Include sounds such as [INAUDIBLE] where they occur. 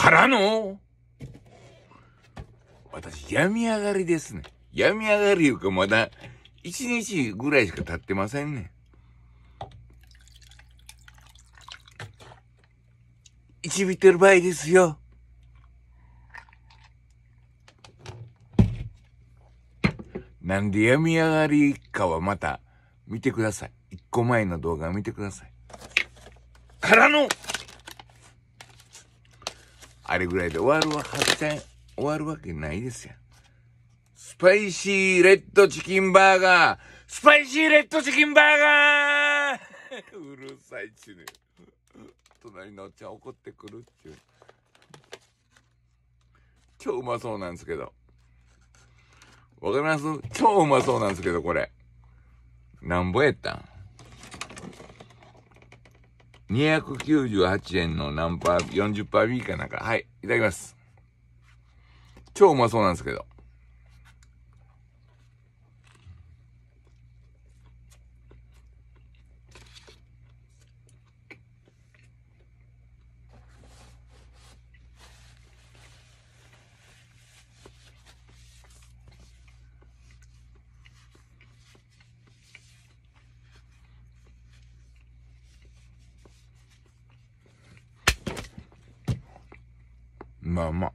からの、私、病み上がりですね。病み上がりいうか、まだ、一日ぐらいしか経ってませんね。いちびってる場合ですよ。なんで病み上がりかはまた見てください。一個前の動画見てください。からのあれぐらいで終わるわ、8点終わるわけないですよ。スパイシーレッドチキンバーガースパイシーレッドチキンバーガー [LAUGHS] うるさいっちね。隣のおっちゃん怒ってくるっていう。超うまそうなんですけど。わかります超うまそうなんですけど、これ。なんぼやったん298円の何パー、40%ーきかなんか。はい、いただきます。超うまそうなんですけど。妈妈。